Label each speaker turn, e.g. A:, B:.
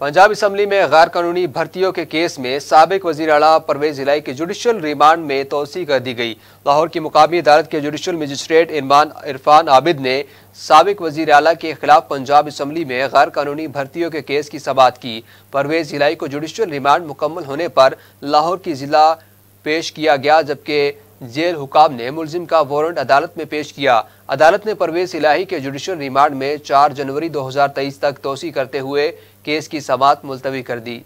A: Punjab assembly में गैर कानूनी भर्तियों के केस में सबक वजी अला परवेज इलाई के जुडिशल रिमांड में तोसी कर दी गई लाहौर की मुकामी अदालत के जुडिशल मजिस्ट्रेट इरमान इरफान आबिद ने सबक वजी अला के खिलाफ पंजाब इसम्बली में गैर कानूनी भर्तियों के केस की समात की परवेज इलाई को जुडिशल रिमांड मुकम्मल होने पर लाहौर की जिला पेश किया गया जबकि जेल हुकाम ने मुलजिम का वारंट अदालत में पेश किया अदालत ने परवेज इलाही के जुडिशल रिमांड में 4 जनवरी 2023 तक तोसी करते हुए केस की समात मुलतवी कर दी